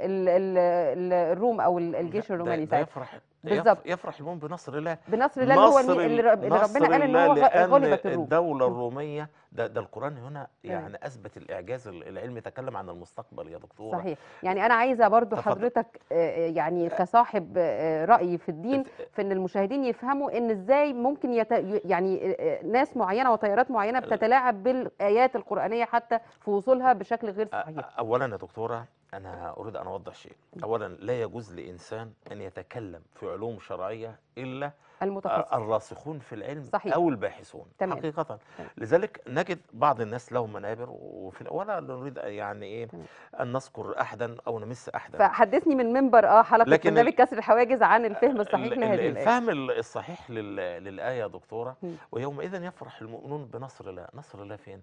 الروم او الجيش الروماني ده, ده يفرح بالظبط يفرح المؤمن بنصر الله بنصر الله هو اللي, اللي ربنا قال ان هو غلبت الروم الدوله الروميه ده ده القران هنا أيوة. يعني اه. اثبت الاعجاز العلمي تكلم عن المستقبل يا دكتوره صحيح يعني انا عايزه برضو تفضل. حضرتك آه، آه، يعني كصاحب آه، راي في الدين في ان المشاهدين يفهموا ان ازاي ممكن يت... يعني ناس معينه وتيارات معينه بتتلاعب بالايات القرانيه حتى في وصولها بشكل غير صحيح اولا يا دكتوره أنا أريد أن أوضح شيء أولا لا يجوز لإنسان أن يتكلم في علوم شرعية إلا المتخصص. الراسخون في العلم صحيح. أو الباحثون تمام. حقيقة تمام. لذلك نجد بعض الناس لهم منابر وفي ولا نريد يعني إيه أن نذكر أحدا أو نمس أحدا فحدثني من منبر آه حلقة النبي كسر الحواجز عن آه، الفهم الصحيح لهذه الآية الفهم الصحيح للآية يا دكتورة ويومئذ يفرح المؤمنون بنصر الله نصر الله فين؟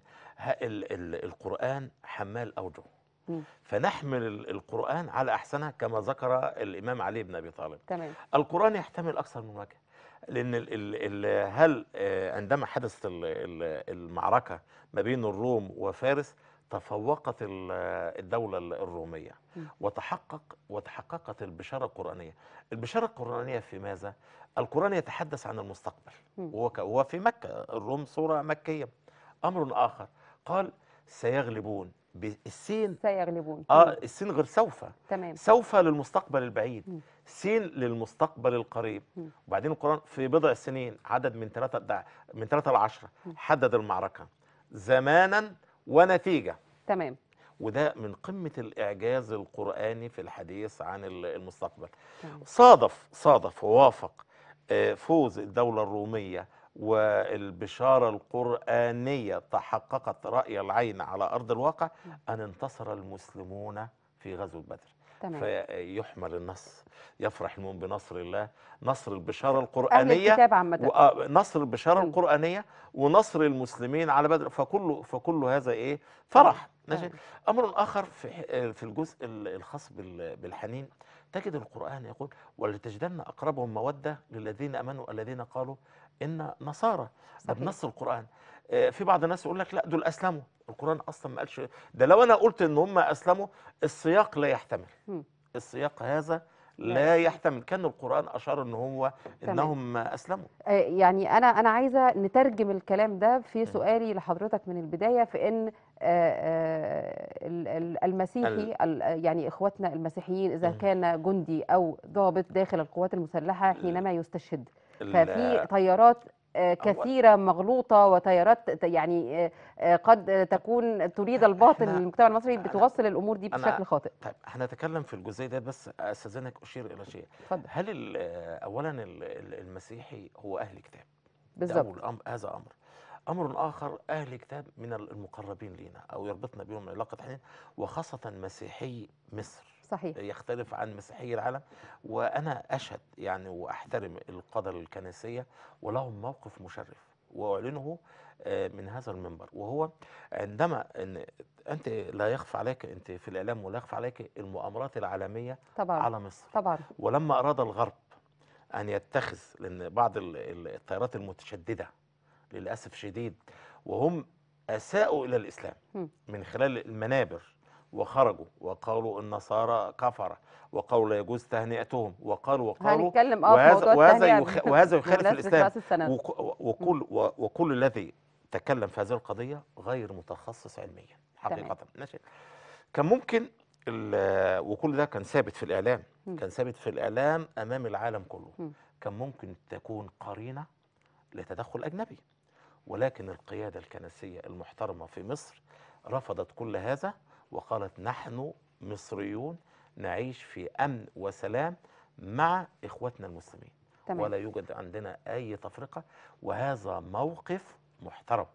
القرآن حمال أوجه فنحمل القرآن على أحسنها كما ذكر الإمام علي بن أبي طالب تمام. القرآن يحتمل أكثر من وجه لأن الـ الـ الـ هل آه، عندما حدثت المعركة ما بين الروم وفارس تفوقت الدولة الرومية وتحقق وتحققت البشارة القرآنية البشارة القرآنية في ماذا؟ القرآن يتحدث عن المستقبل وهو في مكة الروم صورة مكية أمر آخر قال سيغلبون السين سيغلبون اه السين غير سوف تمام سوف للمستقبل البعيد م. سين للمستقبل القريب م. وبعدين القرآن في بضع سنين عدد من ثلاثة من ثلاثة لعشرة حدد المعركة زمانا ونتيجة تمام وده من قمة الإعجاز القرآني في الحديث عن المستقبل تمام. صادف صادف ووافق آه، فوز الدولة الرومية والبشارة القرآنية تحققت رأي العين على أرض الواقع أن انتصر المسلمون في غزوة بدر تمام. فيحمل النص يفرح المؤمن بنصر الله نصر البشارة القرآنية آه، نصر البشارة تمام. القرآنية ونصر المسلمين على بدر فكل فكل هذا إيه فرح ماشي أمر آخر في في الجزء الخاص بالحنين تجد القرآن يقول ولتجدن أقربهم مودة للذين أمنوا الذين قالوا إن نصارى ده بنص القرآن آه، في بعض الناس يقول لك لا دول أسلموا القرآن أصلا ما قالش ده لو أنا قلت إن هم أسلموا السياق لا يحتمل السياق هذا لا يحتمل كان القرآن أشار أن هو أنهم أسلموا آه، يعني أنا أنا عايزة نترجم الكلام ده في سؤالي لحضرتك من البداية في أن آه، آه، المسيحي يعني إخواتنا المسيحيين إذا كان جندي أو ضابط داخل القوات المسلحة حينما يستشهد ففي طيارات كثيره مغلوطه وتيارات يعني آه، آه، قد تكون تريد الباطل للمجتمع المصري بتوصل الامور دي بشكل خاطئ طيب هنتكلم في الجزئيه ده بس استاذنك اشير الى شيء فضل. هل اولا المسيحي هو اهل كتاب بالظبط هذا امر امر اخر اهل كتاب من المقربين لينا او يربطنا بهم علاقه حنين وخاصه مسيحي مصر صحيح. يختلف عن مسيحي العالم وأنا أشهد يعني وأحترم القدر الكنسية ولهم موقف مشرف وأعلنه آه، من هذا المنبر وهو عندما أن أنت لا يخفى عليك أنت في الإعلام ولا يخفى عليك المؤامرات العالمية طبعا. على مصر طبعا. ولما أراد الغرب أن يتخذ لأن بعض التيارات المتشددة للأسف شديد وهم أساءوا إلى الإسلام من خلال المنابر وخرجوا وقالوا النصارى كفرة وقالوا لا يجوز تهنئتهم وقالوا وقالوا هنتكلم اه وهذا وهذا, يخ... وهذا يخالف الاسلام وك... وكل و... وكل الذي تكلم في هذه القضيه غير متخصص علميا حقيقه ماشي كان ممكن ال... وكل ده كان ثابت في الاعلام م. كان ثابت في الاعلام امام العالم كله م. كان ممكن تكون قرينه لتدخل اجنبي ولكن القياده الكنسيه المحترمه في مصر رفضت كل هذا وقالت نحن مصريون نعيش في أمن وسلام مع إخوتنا المسلمين تمام. ولا يوجد عندنا أي تفرقة وهذا موقف محترم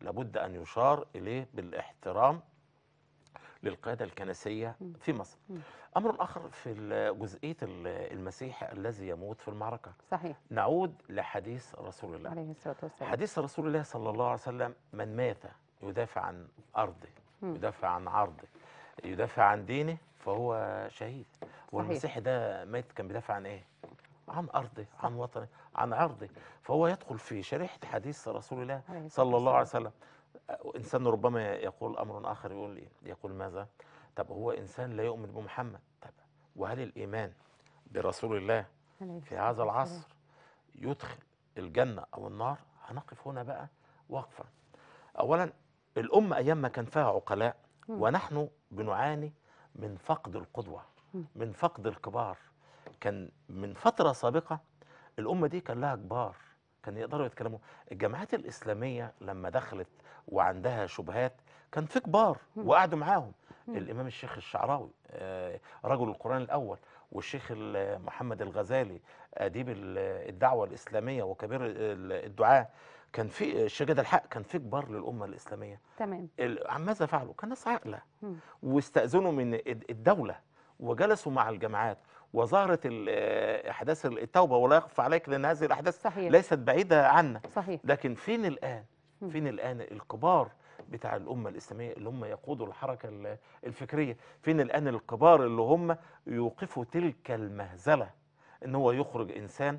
لابد أن يشار إليه بالاحترام للقيادة الكنسية في مصر أمر آخر في جزئية المسيح الذي يموت في المعركة صحيح نعود لحديث رسول الله عليه الصلاة والسلام حديث رسول الله صلى الله عليه وسلم من مات يدافع عن أرضه يدافع عن عرضه يدافع عن دينه فهو شهيد والمسيحي ده ميت كان بيدافع عن ايه عن أرضي عن وطني عن عرضي فهو يدخل في شريحة حديث رسول الله صلى الله عليه وسلم إنسان ربما يقول أمر آخر يقول يقول ماذا طب هو إنسان لا يؤمن بمحمد طب وهل الإيمان برسول الله في هذا العصر يدخل الجنة أو النار هنقف هنا بقى وقفة أولا الأمة أيام ما كان فيها عقلاء ونحن بنعاني من فقد القدوة من فقد الكبار كان من فترة سابقة الأمة دي كان لها كبار كان يقدروا يتكلموا الجماعات الإسلامية لما دخلت وعندها شبهات كان في كبار وقعدوا معاهم الإمام الشيخ الشعراوي آه، رجل القرآن الأول والشيخ محمد الغزالي أديب الدعوة الإسلامية وكبير الدعاء كان في الشيخ جاد الحق كان في كبار للامه الاسلاميه تمام ماذا فعلوا؟ كان ناس عاقله واستاذنوا من الدوله وجلسوا مع الجماعات وظهرت آه، احداث التوبه ولا يخفى عليك لان هذه الاحداث صحيح. ليست بعيده عنا صحيح. لكن فين الان؟ فين الان الكبار بتاع الأمة الإسلامية اللي هم يقودوا الحركة الفكرية فين الآن الكبار اللي هم يوقفوا تلك المهزلة إن هو يخرج إنسان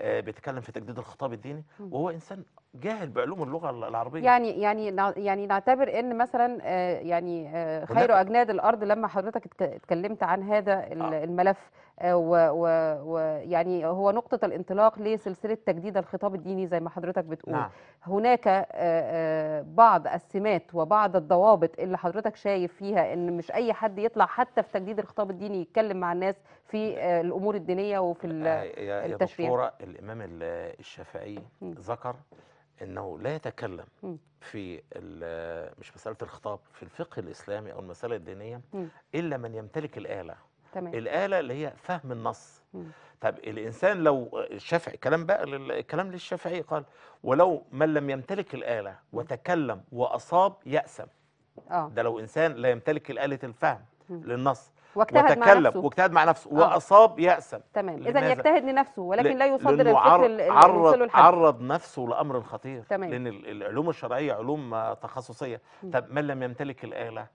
آه، بيتكلم في تجديد الخطاب الديني وهو إنسان جاهل بعلوم اللغه العربيه يعني يعني يعني نعتبر ان مثلا آه، يعني آه، خير اجناد الارض لما حضرتك اتكلمت عن هذا آه. الملف آه، ويعني هو نقطة الانطلاق لسلسلة تجديد الخطاب الديني زي ما حضرتك بتقول نعم. هناك آه، آه، بعض السمات وبعض الضوابط اللي حضرتك شايف فيها ان مش اي حد يطلع حتى في تجديد الخطاب الديني يتكلم مع الناس في الامور الدينية وفي التشريع يا دكتورة الامام الشافعي ذكر انه لا يتكلم في مش مساله الخطاب في الفقه الاسلامي او المساله الدينيه الا من يمتلك الاله تمام. الآلة اللي هي فهم النص مم. طب الإنسان لو الشافعي كلام بقى الكلام للشافعي قال ولو من لم يمتلك الآلة وتكلم وأصاب يأسم آه. ده لو إنسان لا يمتلك الآلة الفهم مم. للنص واجتهد وتكلم مع نفسه واجتهد مع نفسه آه. واصاب ياسم تمام اذا يجتهد لنفسه ولكن لا يصدر الفكر اللي عرض, عرض نفسه لامر خطير تمام. لان العلوم الشرعيه علوم تخصصيه مم. طب من لم يمتلك الاله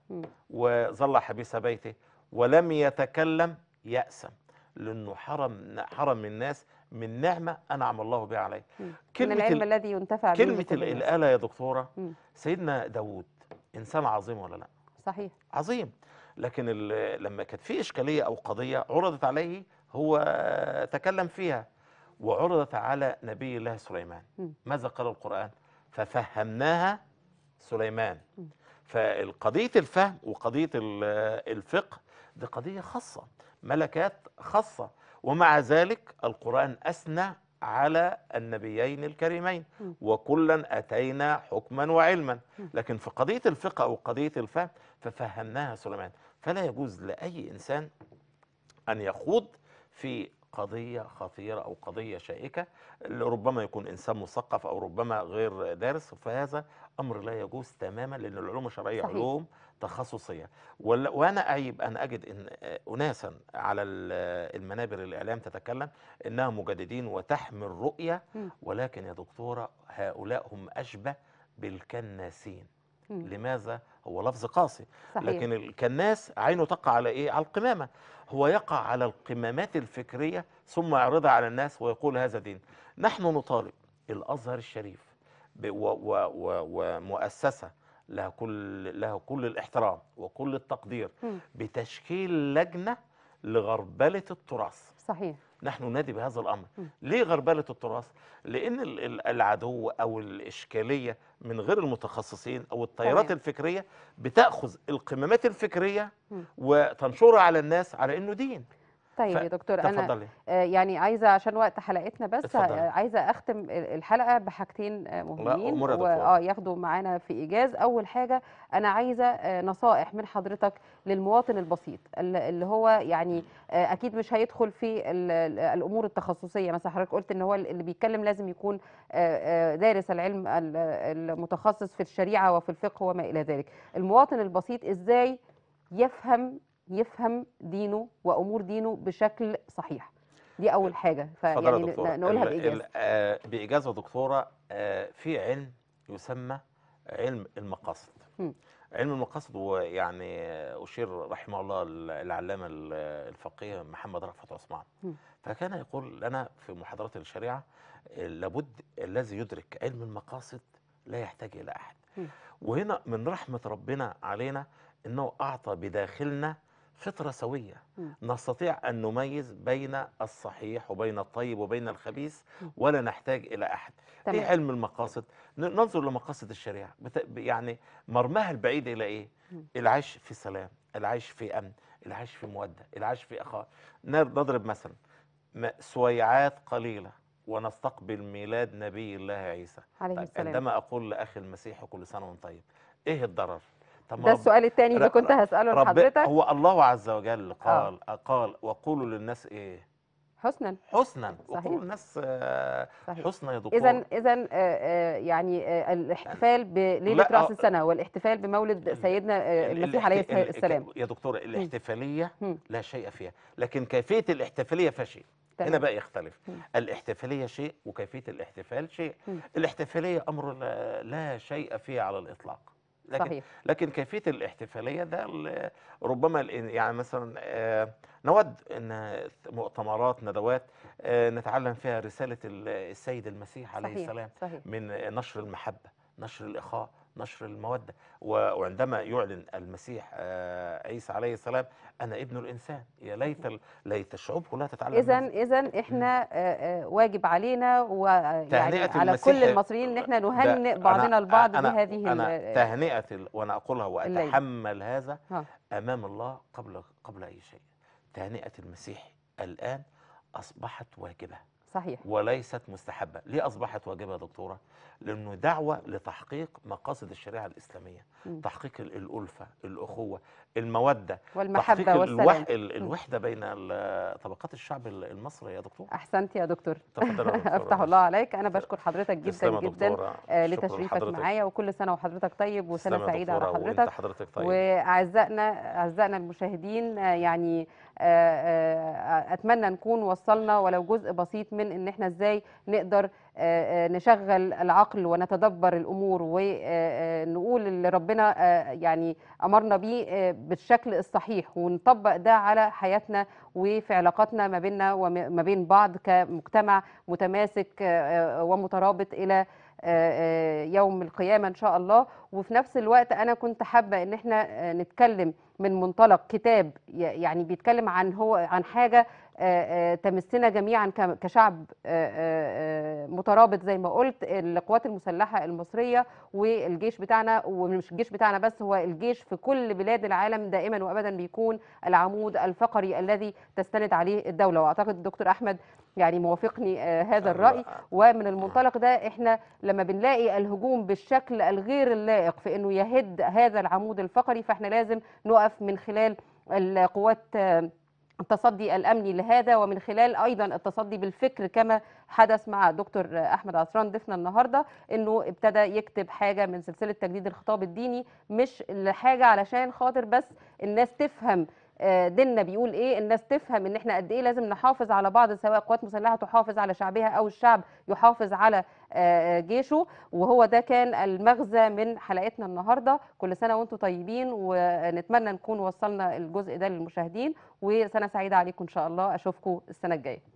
وظل حبيس بيته ولم يتكلم يأسم لأنه حرم حرم الناس من نعمة أنعم الله بها عليه كلمة من العلم الذي ينتفع به كلمة الآلة يا دكتورة سيدنا داود إنسان عظيم ولا لا صحيح عظيم لكن لما كانت في إشكالية أو قضية عرضت عليه هو تكلم فيها وعرضت على نبي الله سليمان م. ماذا قال القرآن ففهمناها سليمان فقضية الفهم وقضية الفقه دي قضية خاصة ملكات خاصة ومع ذلك القرآن أثنى على النبيين الكريمين وكلا أتينا حكما وعلما لكن في قضية الفقه أو قضية الفهم ففهمناها سليمان فلا يجوز لأي إنسان أن يخوض في قضية خطيرة أو قضية شائكة ربما يكون إنسان مثقف أو ربما غير دارس فهذا أمر لا يجوز تماما لأن العلوم الشرعية صحيح. علوم تخصصية وأنا أعيب أن أجد إن آه، أناسا على آه، المنابر الإعلام تتكلم إنها مجددين وتحمل رؤية ولكن يا دكتورة هؤلاء هم أشبه بالكناسين لماذا هو لفظ قاسي صحيح. لكن الكناس عينه تقع على ايه على القمامه هو يقع على القمامات الفكريه ثم يعرضها على الناس ويقول هذا دين نحن نطالب الازهر الشريف ومؤسسه لها كل لها كل الاحترام وكل التقدير م. بتشكيل لجنه لغربله التراث صحيح نحن نادي بهذا الامر م. ليه غربله التراث لان العدو او الاشكاليه من غير المتخصصين او التيارات الفكريه بتاخذ القمامات الفكريه وتنشرها على الناس على انه دين طيب يا دكتور انا آه، يعني عايزه عشان وقت حلقتنا بس اتفضل. آه، عايزه اختم الحلقه بحاجتين آه، مهمين اه ياخدوا معانا في ايجاز اول حاجه انا عايزه نصائح من حضرتك للمواطن البسيط اللي هو يعني اكيد مش هيدخل في الامور التخصصيه مثلا حضرتك قلت ان هو اللي بيتكلم لازم يكون دارس العلم المتخصص في الشريعه وفي الفقه وما الى ذلك المواطن البسيط ازاي يفهم يفهم دينه وامور دينه بشكل صحيح دي اول حاجه فيعني نقولها باجازه آه باجازه دكتوره آه، في علم يسمى علم المقاصد م. علم المقاصد ويعني أشير رحمه الله العلامة الفقيه محمد رفعت عثمان فكان يقول لنا في محاضرات الشريعة لابد الذي يدرك علم المقاصد لا يحتاج إلى أحد وهنا من رحمة ربنا علينا أنه أعطى بداخلنا فطرة سوية نستطيع أن نميز بين الصحيح وبين الطيب وبين الخبيث ولا نحتاج إلى أحد تمام. إيه علم المقاصد ننظر لمقاصد الشريعة يعني مرماها البعيد إلى إيه العيش في سلام العيش في أمن العيش في مودة العيش في أخاء نضرب مثلا سويعات قليلة ونستقبل ميلاد نبي الله عيسى عليه طيب، السلام. عندما أقول لأخي المسيح كل سنة وانت طيب إيه الضرر طب ده السؤال الثاني اللي كنت هساله لحضرتك هو الله عز وجل آه. قال آه. قال وقولوا للناس ايه حسنا حسنا صحيح. للناس آه، حسنا يا دكتور اذا اذا آه، يعني الاحتفال بليله راس السنه والاحتفال بمولد سيدنا المسيح عليه السلام يا دكتور الاحتفاليه م. لا شيء فيها لكن كيفيه الاحتفاليه فشيء هنا بقى يختلف م. الاحتفاليه شيء وكيفيه الاحتفال شيء م. الاحتفاليه امر لا شيء فيه على الاطلاق لكن صحيح. لكن كيفيه الاحتفاليه ده ربما يعني مثلا آه، نود ان مؤتمرات ندوات آه، نتعلم فيها رساله السيد المسيح عليه صحيح. السلام صحيح. من نشر المحبه نشر الاخاء نشر المودة وعندما يعلن المسيح آه، عيسى عليه السلام أنا ابن الإنسان يا ليت ليت الشعوب كلها تتعلم إذا إذا إحنا آه، آه، واجب علينا ويعني على كل المصريين إن إحنا نهنئ بعضنا البعض أنا بهذه أنا تهنئة وأنا أقولها وأتحمل الليل. هذا أمام الله قبل قبل أي شيء تهنئة المسيح الآن أصبحت واجبة صحيح وليست مستحبة ليه أصبحت واجبة يا دكتورة؟ لأنه دعوة لتحقيق مقاصد الشريعة الإسلامية تحقيق الالفه الاخوه الموده والمحبه تحقيق والسلام الوحده بين طبقات الشعب المصري يا دكتور احسنت يا دكتور افتح الله عليك انا بشكر حضرتك جدا جدا آه، لتشريفك معايا وكل سنه وحضرتك طيب وسنه سعيده على حضرتك حضرتك طيب واعزائنا اعزائنا المشاهدين آه، يعني آه، اتمنى نكون وصلنا ولو جزء بسيط من ان احنا ازاي نقدر آه، آه، نشغل العقل ونتدبر الامور ونقول آه، اللي ربنا يعني امرنا بيه بالشكل الصحيح ونطبق ده على حياتنا وفي علاقاتنا ما بيننا وما بين بعض كمجتمع متماسك ومترابط الى يوم القيامه ان شاء الله وفي نفس الوقت انا كنت حابه ان احنا نتكلم من منطلق كتاب يعني بيتكلم عن هو عن حاجه آه، آه، تمسنا جميعا كشعب آه، مترابط زي ما قلت القوات المسلحه المصريه والجيش بتاعنا ومش الجيش بتاعنا بس هو الجيش في كل بلاد العالم دائما وابدا بيكون العمود الفقري الذي تستند عليه الدوله واعتقد الدكتور احمد يعني موافقني هذا الراي ومن المنطلق ده احنا لما بنلاقي الهجوم بالشكل الغير اللائق في انه يهد هذا العمود الفقري فاحنا لازم نقف من خلال القوات التصدي الامني لهذا ومن خلال ايضا التصدي بالفكر كما حدث مع دكتور احمد عصران ضيفنا النهارده انه ابتدى يكتب حاجه من سلسله تجديد الخطاب الديني مش لحاجه علشان خاطر بس الناس تفهم آه، ديننا بيقول ايه الناس تفهم ان احنا قد ايه لازم نحافظ على بعض سواء قوات مسلحه تحافظ على شعبها او الشعب يحافظ على آه، آه، جيشه وهو ده كان المغزى من حلقتنا النهارده كل سنه وانتم طيبين ونتمنى نكون وصلنا الجزء ده للمشاهدين وسنه سعيده عليكم ان شاء الله اشوفكم السنه الجايه